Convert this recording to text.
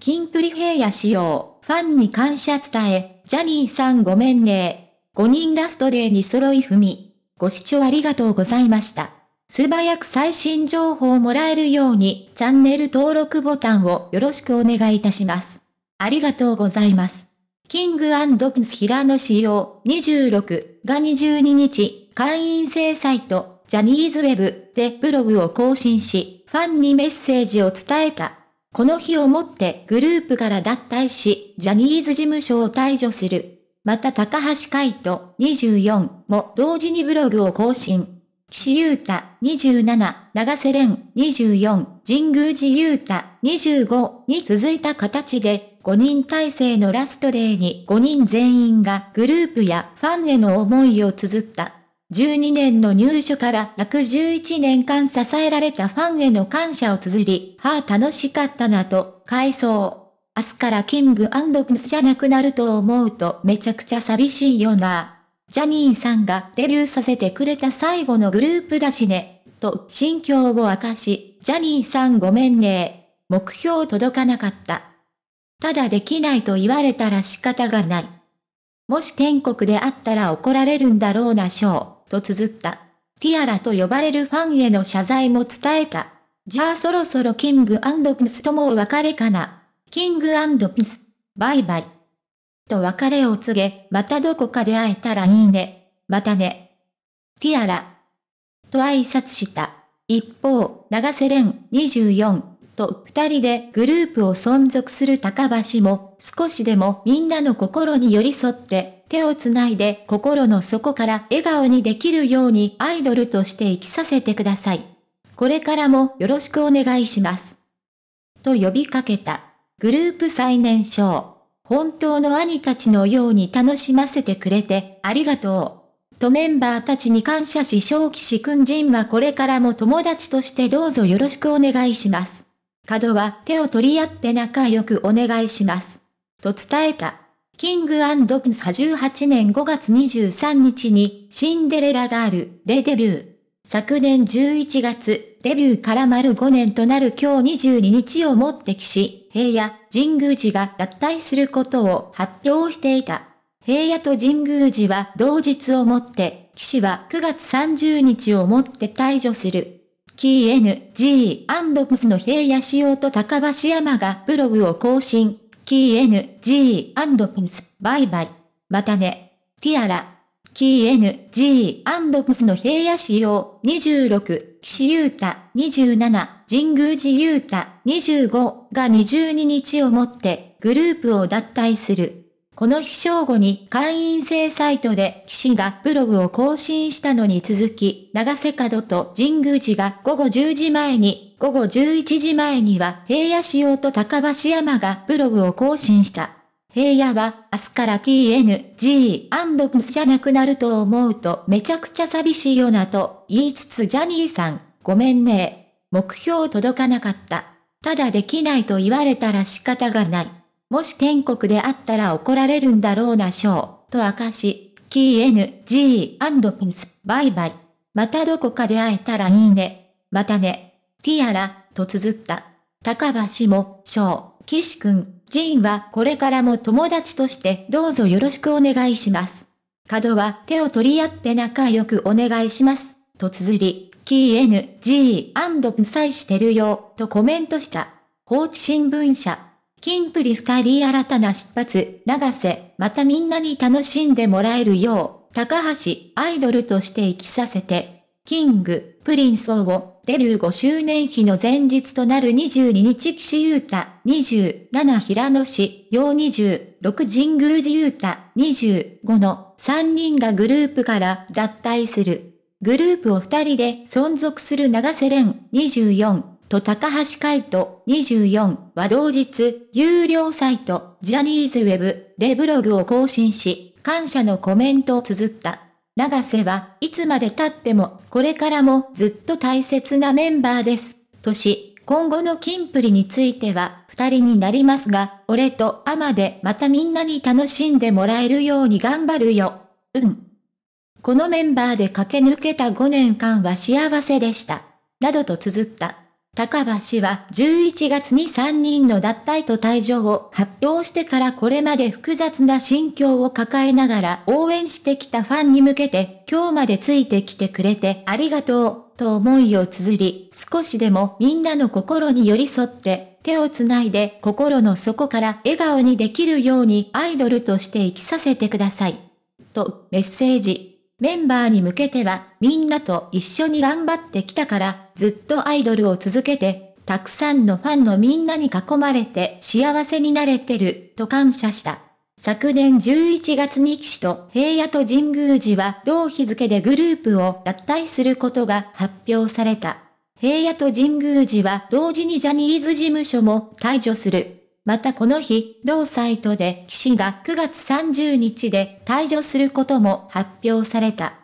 キンプリ平野仕様、ファンに感謝伝え、ジャニーさんごめんね。5人ラストデーに揃い踏み。ご視聴ありがとうございました。素早く最新情報をもらえるように、チャンネル登録ボタンをよろしくお願いいたします。ありがとうございます。キングアンド・ンスヒラの仕様26が22日、会員制サイト、ジャニーズウェブでブログを更新し、ファンにメッセージを伝えた。この日をもってグループから脱退し、ジャニーズ事務所を退除する。また高橋海人24も同時にブログを更新。岸優太27、長瀬廉24、神宮寺優太25に続いた形で、5人体制のラストデーに5人全員がグループやファンへの思いを綴った。12年の入所から約1 1年間支えられたファンへの感謝を綴り、はあ楽しかったなと、回想。明日からキングプスじゃなくなると思うとめちゃくちゃ寂しいよな。ジャニーさんがデビューさせてくれた最後のグループだしね、と心境を明かし、ジャニーさんごめんね。目標届かなかった。ただできないと言われたら仕方がない。もし天国であったら怒られるんだろうな、しょう。と綴った。ティアラと呼ばれるファンへの謝罪も伝えた。じゃあそろそろキングピスともお別れかな。キングピス、バイバイ。と別れを告げ、またどこかで会えたらいいね。またね。ティアラ。と挨拶した。一方、長瀬恋24と二人でグループを存続する高橋も少しでもみんなの心に寄り添って手をつないで心の底から笑顔にできるようにアイドルとして生きさせてください。これからもよろしくお願いします。と呼びかけた。グループ最年少。本当の兄たちのように楽しませてくれてありがとう。とメンバーたちに感謝し正気士君人はこれからも友達としてどうぞよろしくお願いします。角は手を取り合って仲良くお願いします。と伝えた。キングアンド・ス1 8年5月23日にシンデレラガールでデビュー。昨年11月、デビューから丸5年となる今日22日をもって騎士、平野、神宮寺が脱退することを発表していた。平野と神宮寺は同日をもって、騎士は9月30日をもって退場する。KNG& プスの平野仕様と高橋山がブログを更新。k N、G& ピンス、バイバイ。またね。ティアラ。k N、G& ピンスの平野仕様、26、岸優太、27、神宮寺優太、25が22日をもって、グループを脱退する。この日正午に会員制サイトで騎士がブログを更新したのに続き、長瀬角と神宮寺が午後10時前に、午後11時前には平野仕様と高橋山がブログを更新した。平野は明日から k n g じゃなくなると思うとめちゃくちゃ寂しいよなと言いつつジャニーさん、ごめんね。目標届かなかった。ただできないと言われたら仕方がない。もし天国であったら怒られるんだろうなショー、と明かし、KNG&Pins、バイバイ。またどこかで会えたらいいね。またね。ティアラ、と綴った。高橋も、ショー、岸くん、ジーンはこれからも友達としてどうぞよろしくお願いします。角は手を取り合って仲良くお願いします。と綴り、KNG& プン s 愛してるよ、とコメントした。放置新聞社。キンプリ二人新たな出発、長瀬、またみんなに楽しんでもらえるよう、高橋、アイドルとして生きさせて、キング、プリンスを、デビュー5周年日の前日となる22日岸優太、27平野市、陽26神宮寺優太、25の3人がグループから脱退する。グループを二人で存続する長瀬廉、24、と高橋海人24は同日、有料サイト、ジャニーズウェブでブログを更新し、感謝のコメントを綴った。長瀬はいつまで経っても、これからもずっと大切なメンバーです。とし、今後のキンプリについては、二人になりますが、俺とアマでまたみんなに楽しんでもらえるように頑張るよ。うん。このメンバーで駆け抜けた5年間は幸せでした。などと綴った。高橋は11月に3人の脱退と退場を発表してからこれまで複雑な心境を抱えながら応援してきたファンに向けて、今日までついてきてくれてありがとう、と思いを綴り、少しでもみんなの心に寄り添って、手をつないで心の底から笑顔にできるようにアイドルとして生きさせてください。と、メッセージ。メンバーに向けては、みんなと一緒に頑張ってきたから、ずっとアイドルを続けて、たくさんのファンのみんなに囲まれて幸せになれてる、と感謝した。昨年11月に岸と平野と神宮寺は同日付でグループを脱退することが発表された。平野と神宮寺は同時にジャニーズ事務所も退場する。またこの日、同サイトで騎士が9月30日で退場することも発表された。